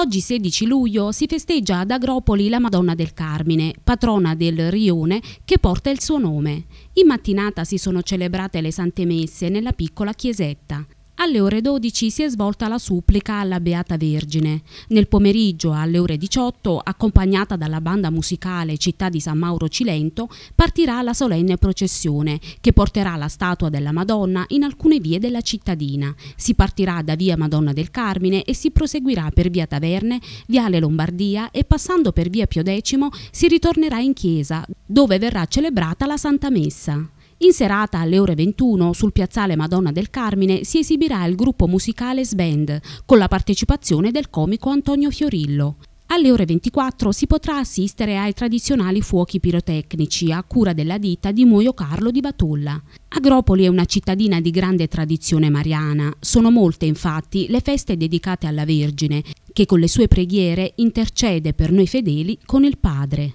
Oggi 16 luglio si festeggia ad Agropoli la Madonna del Carmine, patrona del rione che porta il suo nome. In mattinata si sono celebrate le sante messe nella piccola chiesetta. Alle ore 12 si è svolta la supplica alla Beata Vergine. Nel pomeriggio, alle ore 18, accompagnata dalla banda musicale Città di San Mauro Cilento, partirà la solenne processione che porterà la statua della Madonna in alcune vie della cittadina. Si partirà da via Madonna del Carmine e si proseguirà per via Taverne, viale Lombardia e passando per via Pio X si ritornerà in chiesa, dove verrà celebrata la Santa Messa. In serata alle ore 21 sul piazzale Madonna del Carmine si esibirà il gruppo musicale Sband con la partecipazione del comico Antonio Fiorillo. Alle ore 24 si potrà assistere ai tradizionali fuochi pirotecnici a cura della ditta di Muoio Carlo di Batulla. Agropoli è una cittadina di grande tradizione mariana. Sono molte infatti le feste dedicate alla Vergine, che con le sue preghiere intercede per noi fedeli con il Padre.